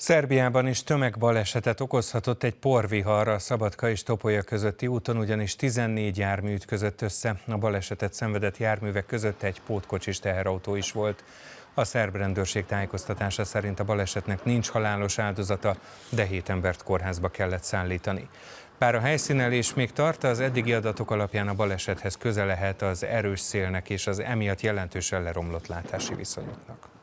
Szerbiában is tömegbalesetet okozhatott egy porvihar a Szabadka és Topolya közötti úton, ugyanis 14 jármű ütközött össze. A balesetet szenvedett járművek között egy pótkocsis teherautó is volt. A szerb rendőrség tájékoztatása szerint a balesetnek nincs halálos áldozata, de 7 embert kórházba kellett szállítani. Bár a helyszínelés még tart, az eddigi adatok alapján a balesethez köze lehet az erős szélnek és az emiatt jelentősen leromlott látási viszonyoknak.